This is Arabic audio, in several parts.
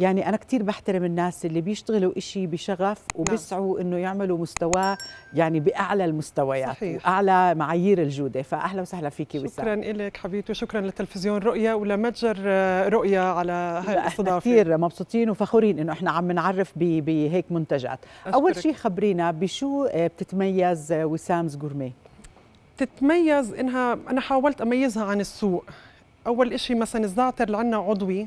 يعني أنا كثير بحترم الناس اللي بيشتغلوا إشي بشغف نعم. وبيسعوا نعم. إنه يعملوا مستواه يعني بأعلى المستويات صحيح. وأعلى معايير الجودة فأهلا وسهلا فيكي وسام شكرا لك حبيبتي وشكرا لتلفزيون رؤيا ولمتجر آه، رؤيا على هالاستضافه كثير مبسوطين وفخورين إنه إحنا عم نعرف بهيك منتجات أشكرك. أول شيء خبرينا بشو آه، بتتميز آه، وسامز جورمي تتميز انها انا حاولت اميزها عن السوق اول شيء مثلا الزعتر اللي عندنا عضوي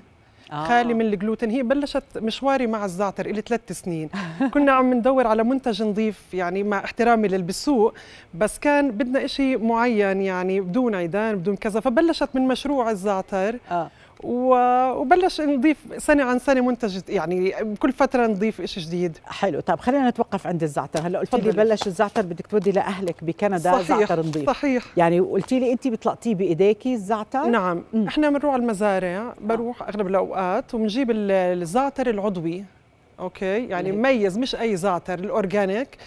آه. خالي من الجلوتين هي بلشت مشواري مع الزعتر إلي ثلاث سنين كنا عم ندور على منتج نظيف يعني مع احترامي للبسوق بس كان بدنا إشي معين يعني بدون عيدان بدون كذا فبلشت من مشروع الزعتر آه. وبلش نضيف سنه عن سنه منتج يعني كل فتره نضيف شيء جديد حلو طب خلينا نتوقف عند الزعتر هلا قلت لي بلش الزعتر بدك تودي لاهلك بكندا صحيح زعتر نظيف صحيح يعني قلت لي انت بتلقطيه بايديكي الزعتر نعم م. احنا بنروح على المزارع بروح اغلب الاوقات وبنجيب الزعتر العضوي اوكي يعني مميز مش اي زعتر الاورجانيك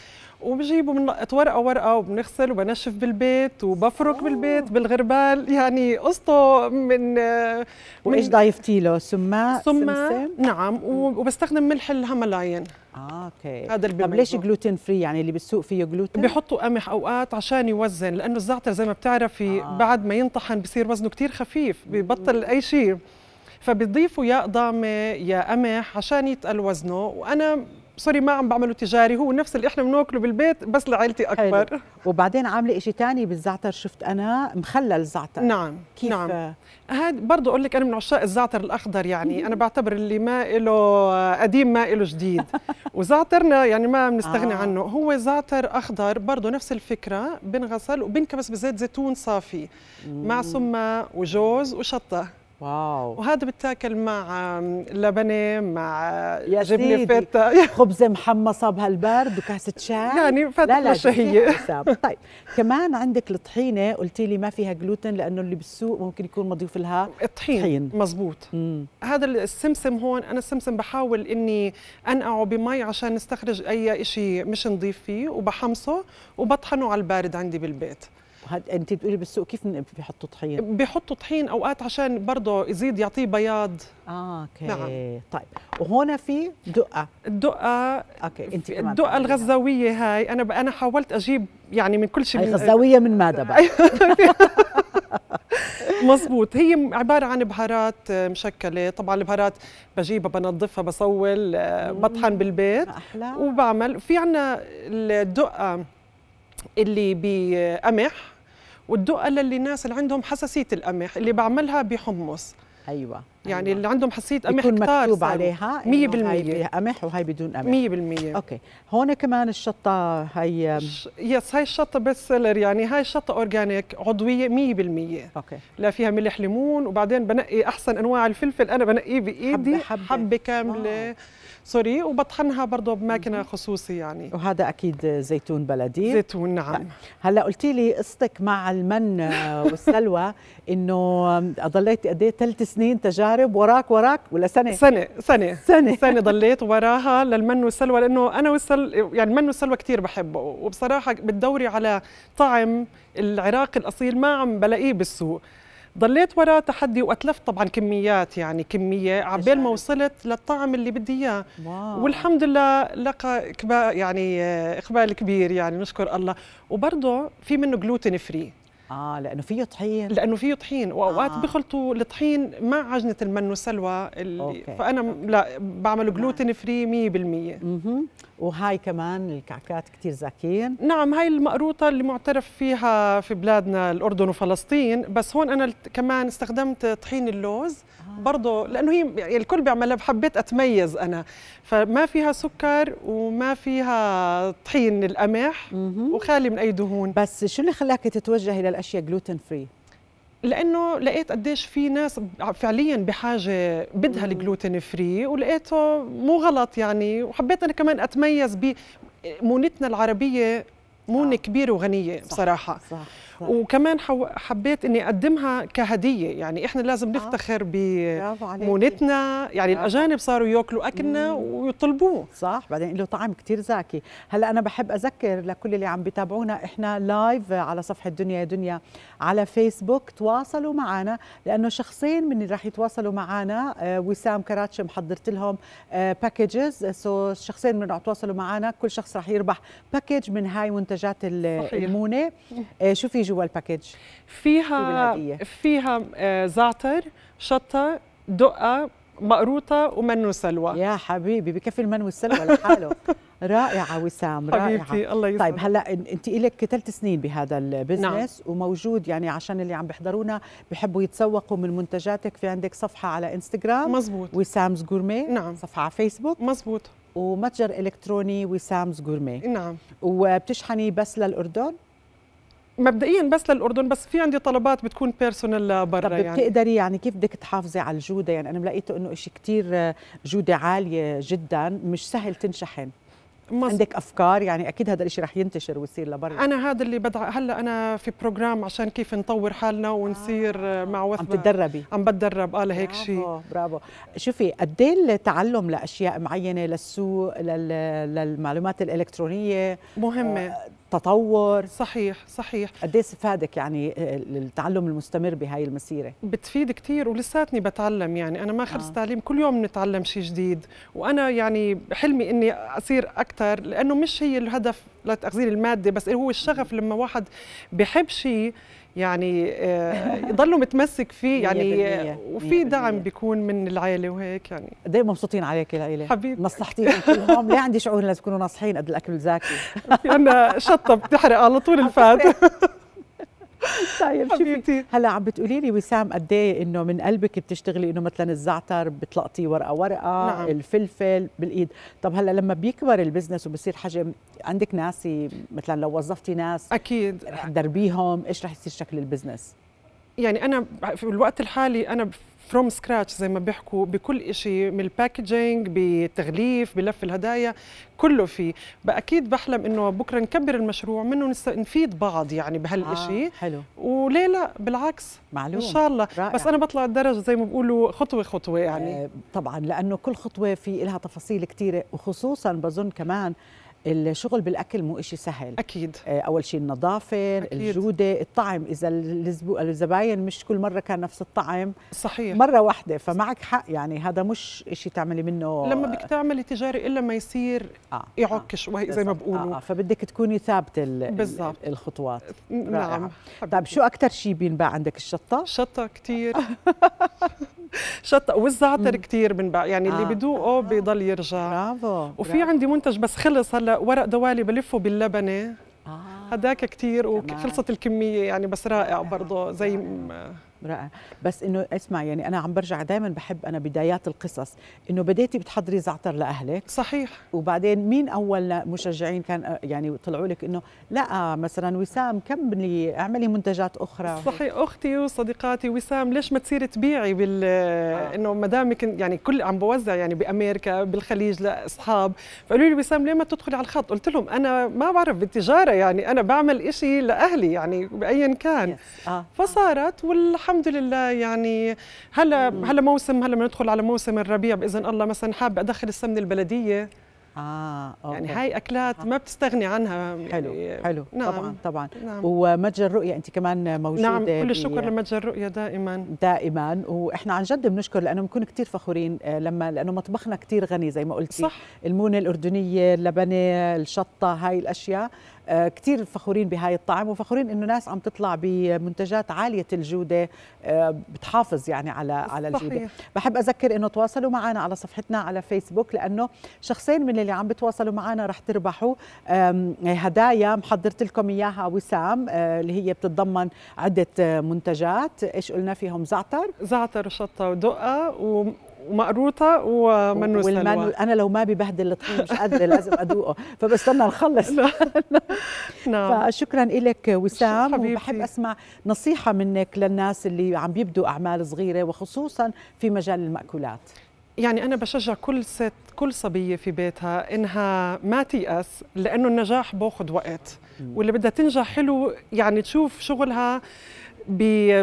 وبجيبه من ورقه ورقه وبنغسل وبنشف بالبيت وبفرك آه. بالبيت بالغربال يعني قصته من, من وايش ضايفتي له سماء سماء نعم وبستخدم ملح الهملاين اه اوكي هذا اللي طب ليش جلوتين فري يعني اللي بالسوق فيه جلوتين بيحطوا قمح اوقات عشان يوزن لانه الزعتر زي ما بتعرفي آه. بعد ما ينطحن بصير وزنه كثير خفيف ببطل اي شيء فبيضيفوا يا ضامه يا قمح عشان يتقل وزنه وانا سوري ما عم بعمله تجاري هو نفس اللي احنا بناكله بالبيت بس لعائلتي اكبر حلو. وبعدين عامله شيء ثاني بالزعتر شفت انا مخلل زعتر نعم كيف نعم هذا برضه اقول لك انا من عشاق الزعتر الاخضر يعني انا بعتبر اللي ما له قديم ما له جديد وزعترنا يعني ما بنستغني آه. عنه هو زعتر اخضر برضه نفس الفكره بنغسل وبنكبس بزيت زيتون صافي مع سمه وجوز وشطه واو وهذا بتاكل مع لبنه مع آه، يا جبنه فته خبزه محمصه بهالبرد وكاسه شاي يعني فتره لا لا طيب كمان عندك الطحينه قلتي لي ما فيها جلوتين لانه اللي بالسوق ممكن يكون مضيف لها الطحين, طحين مزبوط مم. هذا السمسم هون انا السمسم بحاول اني انقعه بمي عشان نستخرج اي شيء مش نظيف فيه وبحمصه وبطحنه على البارد عندي بالبيت انت بتقولي بالسوق كيف بيحطوا طحين؟ بيحطوا طحين اوقات عشان برضه يزيد يعطيه بياض اه اوكي نعم. طيب وهون في دقه الدقه اوكي انت الدقه الغزاويه هاي انا انا حاولت اجيب يعني من كل شيء الغزاويه غزاويه من ماذا بقى؟ مزبوط هي عبارة عن بهارات مشكلة طبعا البهارات بجيبها بنظفها بصول آه، بطحن بالبيت أحلى. وبعمل في عنا الدقة اللي بقمح والدقه للناس اللي عندهم حساسيه القمح اللي بعملها بحمص ايوه يعني أيوة. اللي عندهم حصيه قمح يكون مكتوب عليها 100% هاي فيها قمح وهي بدون قمح 100% اوكي هون كمان الشطه هي ش... يس هاي الشطه سيلر يعني هاي الشطه اورجانيك عضويه 100% اوكي لا فيها ملح ليمون وبعدين بنقي احسن انواع الفلفل انا بنقيه بايدي حبه حبه, حبة كامله آه. سوري وبطحنها برضه بماكينه خصوصي يعني وهذا اكيد زيتون بلدي زيتون نعم هلا قلتي لي قصتك مع المن والسلوى انه ضليتي قد ايه ثلاث سنين تجارب تحارب وراك وراك ولا سنه سنه سنه سنه سنه ضليت وراها للمن والسلوى لانه انا والسل يعني المن والسلوى كثير بحبه وبصراحه بتدوري على طعم العراق الاصيل ما عم بلاقيه بالسوق ضليت وراه تحدي واتلفت طبعا كميات يعني كميه عبال ما وصلت للطعم اللي بدي اياه والحمد لله لقى يعني اقبال كبير يعني نشكر الله وبرضه في منه جلوتين فري اه لانه فيه طحين لانه فيه طحين واوقات آه. بخلطوا الطحين مع عجنه المن والسلوى اللي أوكي. فانا أوكي. لا بعمل جلوتين فري 100% اها وهاي كمان الكعكات كثير زاكين نعم هاي المقروطه اللي معترف فيها في بلادنا الاردن وفلسطين بس هون انا كمان استخدمت طحين اللوز آه. برضه لانه هي الكل بيعملها بحبيت اتميز انا فما فيها سكر وما فيها طحين القمح وخالي من اي دهون بس شو اللي خلاك تتوجهي للاشياء جلوتين فري لانه لقيت قديش في ناس فعليا بحاجه بدها الجلوتين فري ولقيته مو غلط يعني وحبيت انا كمان اتميز بمونتنا العربيه مونه آه. كبيره وغنيه صح بصراحه صح وكمان حبيت اني اقدمها كهديه يعني احنا لازم آه. نفتخر بمونتنا يعني الاجانب صاروا ياكلوا اكلنا ويطلبوه صح بعدين له طعم كثير زاكي هلا انا بحب اذكر لكل اللي عم بيتابعونا احنا لايف على صفحه دنيا يا دنيا على فيسبوك تواصلوا معنا لانه شخصين من اللي راح يتواصلوا معنا آه، وسام كراتشي محضرت لهم باكجز سو الشخصين من راح يتواصلوا معنا كل شخص راح يربح باكج من هاي منتجات المونه آه، شوفي جوا الباكج فيها فيها آه، زعتر شطه دقه مقروطه ومنو سلوى يا حبيبي بكفي المنو سلوى لحاله رائعه وسام رائعه حبيبتي الله يسلمك طيب هلا انت لك ثلاث سنين بهذا البزنس نعم. وموجود يعني عشان اللي عم بيحضرونا بحبوا يتسوقوا من منتجاتك في عندك صفحه على انستغرام مزبوط وسامز جورمي نعم صفحه على فيسبوك مزبوط ومتجر الكتروني وسامز جورمي نعم وبتشحني بس للاردن مبدئيا بس للاردن بس في عندي طلبات بتكون بيرسونال لبرا طب يعني بتقدري يعني كيف بدك تحافظي على الجوده يعني انا لقيته انه شيء كثير آه، جوده عاليه جدا مش سهل تنشحن مصر. عندك افكار يعني اكيد هذا الشيء رح ينتشر ويصير لبرا انا هذا اللي بدع هلا انا في بروجرام عشان كيف نطور حالنا ونصير آه. مع وثبة عم تتدربي عم بتدرب اه لهيك شيء برافو برافو شوفي قد ايه التعلم لاشياء معينه للسوق لل... للمعلومات الالكترونيه مهمه آه تطور صحيح صحيح قد ايه استفادك يعني التعلم آه، المستمر بهاي المسيره بتفيد كثير ولساتني بتعلم يعني انا ما خلص آه. تعليم كل يوم نتعلم شيء جديد وانا يعني حلمي اني اصير اكثر لانه مش هي الهدف لتاخذين الماده بس هو الشغف لما واحد بحب شيء يعني آه، يضلوا متمسك فيه يعني آه، وفي دعم بيكون من العائله وهيك يعني قد مبسوطين عليك يا ليلى حبيبي نصحتيهم كلهم ليه عندي شعور لازم تكونوا ناصحين قد الاكل الزاكي انا شطه بتحرق على طول الفات طيب شوفي هلا عم بتقولي لي وسام قد ايه انه من قلبك بتشتغلي انه مثلا الزعتر بتلقطي ورقه ورقه نعم. الفلفل بالايد طب هلا لما بيكبر البزنس وبصير حجم عندك ناسي مثلا لو وظفتي ناس اكيد رح تدربيهم ايش رح يصير شكل البزنس يعني انا في الوقت الحالي انا فروم سكراتش زي ما بيحكوا بكل شيء من الباكجينج بتغليف بلف الهدايا كله فيه اكيد بحلم انه بكره نكبر المشروع منه نفيد بعض يعني بهالشيء آه حلو وليه لا بالعكس معلوم ان شاء الله رائع. بس انا بطلع الدرج زي ما بيقولوا خطوه خطوه يعني آه طبعا لانه كل خطوه في لها تفاصيل كثيره وخصوصا بظن كمان الشغل بالاكل مو إشي سهل اكيد آه، اول شيء النظافه أكيد. الجوده الطعم اذا الزباين مش كل مره كان نفس الطعم صحيح مره واحده فمعك حق يعني هذا مش إشي تعملي منه لما بدك تعملي تجاري الا ما يصير آه. يعك آه، شوي زي ما آه، بقولوا آه. فبدك تكوني ثابته بالظبط الخطوات رائعة. نعم طيب شو اكثر شيء بينباع عندك الشطه شطه كثير شطه والزعتر كثير بنباع يعني اللي آه. بدوقه بضل يرجع برافو وفي عندي منتج بس خلص هلا ورق دوالي بلفه باللبنه هداك كثير وخلصت الكميه يعني بس رائع برضه زي رائع بس انه اسمع يعني انا عم برجع دائما بحب انا بدايات القصص انه بديتي بتحضري زعتر لاهلك صحيح وبعدين مين اول مشجعين كان آه، يعني طلعوا لك انه لا مثلا وسام كملي اعملي منتجات اخرى صحيح اختي وصديقاتي وسام ليش ما تصيري تبيعي بال آه. انه ما دام يعني كل عم بوزع يعني بامريكا بالخليج لاصحاب فقالوا لي وسام ليه ما تدخلي على الخط قلت لهم انا ما بعرف بالتجاره يعني انا بعمل شيء لاهلي يعني بايا كان آه. فصارت وال الحمد لله يعني هلا هلا موسم هلا بندخل على موسم الربيع باذن الله مثلا حابه ادخل السمنه البلديه آه، أوكي. يعني هاي اكلات ما بتستغني عنها حلو حلو نعم طبعا طبعا نعم. ومتجر رؤيا انت كمان موجوده نعم كل الشكر لمتجر رؤيا دائما دائما واحنا عن جد بنشكر لانه بنكون كثير فخورين آه، لما لانه مطبخنا كثير غني زي ما قلتي صح. المونه الاردنيه اللبنه الشطه هاي الاشياء آه، كثير فخورين بهاي الطعم وفخورين انه ناس عم تطلع بمنتجات عاليه الجوده آه، بتحافظ يعني على على الجوده بحب اذكر انه تواصلوا معنا على صفحتنا على فيسبوك لانه شخصين من اللي عم بتواصلوا معنا رح تربحوا هدايا محضرت لكم اياها وسام آه، اللي هي بتتضمن عده منتجات ايش قلنا فيهم زعتر زعتر وشطه ودقه و... ومقروطه ومنو والمن... انا لو ما ببهدل الطحين مش قادره لازم ادوقه فبستنى نخلص نعم فشكرا لك وسام وبحب اسمع نصيحه منك للناس اللي عم بيبدوا اعمال صغيره وخصوصا في مجال الماكولات يعني انا بشجع كل ست كل صبيه في بيتها انها ما تيأس لانه النجاح باخذ وقت واللي بدها تنجح حلو يعني تشوف شغلها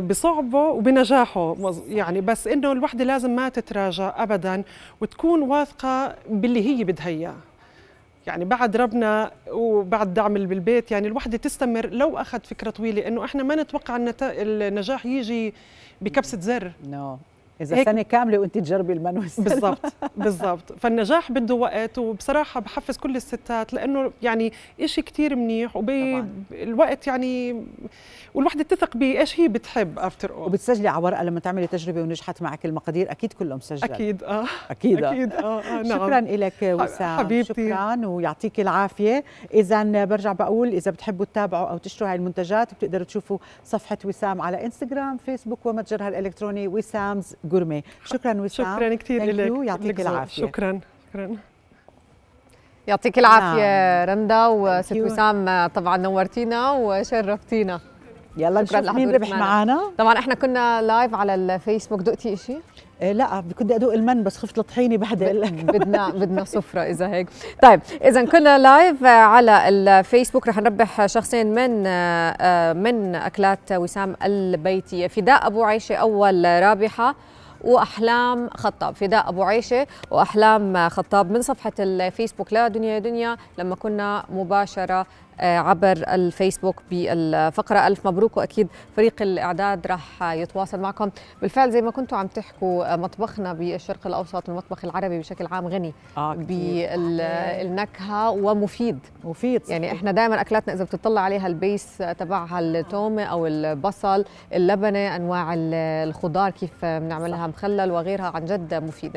بصعبه وبنجاحه يعني بس انه الوحده لازم ما تتراجع ابدا وتكون واثقه باللي هي بدها اياه يعني بعد ربنا وبعد دعم اللي بالبيت يعني الوحده تستمر لو اخذ فكره طويله انه احنا ما نتوقع النجاح يجي بكبسه زر no. اذا سنه كامله وانت تجربي المانوس بالضبط بالضبط فالنجاح بده وقت وبصراحه بحفز كل الستات لانه يعني شيء كثير منيح وبالوقت يعني والوحده تثق بايش هي بتحب افتر اول وبتسجلي على ورقه لما تعملي تجربه ونجحت معك المقادير اكيد كله مسجل اكيد اه اكيد اه, اكيد اه, آه. نعم. شكرا لك وسام حبيبتي شكرا ويعطيك العافيه اذا برجع بقول اذا بتحبوا تتابعوا او تشتروا هاي المنتجات بتقدروا تشوفوا صفحه وسام على انستغرام فيسبوك ومتجرها الالكتروني وسامز جورمي شكرا وسام شكرا كثير لك يعطيك العافيه شكرا شكرا يعطيك العافيه نعم. رندا وست وسام طبعا نورتينا وشرفتينا يلا نشوف مين ربح معنا طبعا احنا كنا لايف على الفيسبوك دقتي شيء؟ إيه، لا كنت ادوق المن بس خفت الطحينه بهدل بدنا بدنا سفره اذا هيك طيب اذا كنا لايف على الفيسبوك رح نربح شخصين من آه، من اكلات وسام البيتيه فداء ابو عيشه اول رابحه واحلام خطاب فداء ابو عيشه واحلام خطاب من صفحه الفيسبوك لا دنيا يا دنيا لما كنا مباشره آه، عبر الفيسبوك بالفقرة ألف مبروك وأكيد فريق الإعداد راح يتواصل معكم بالفعل زي ما كنتوا عم تحكوا آه، مطبخنا بالشرق الأوسط المطبخ العربي بشكل عام غني آه بالنكهة آه. ومفيد مفيد يعني إحنا دائما أكلاتنا إذا بتطلع عليها البيس تبعها التومة أو البصل اللبنة أنواع الخضار كيف بنعملها مخلل وغيرها عن جد مفيدة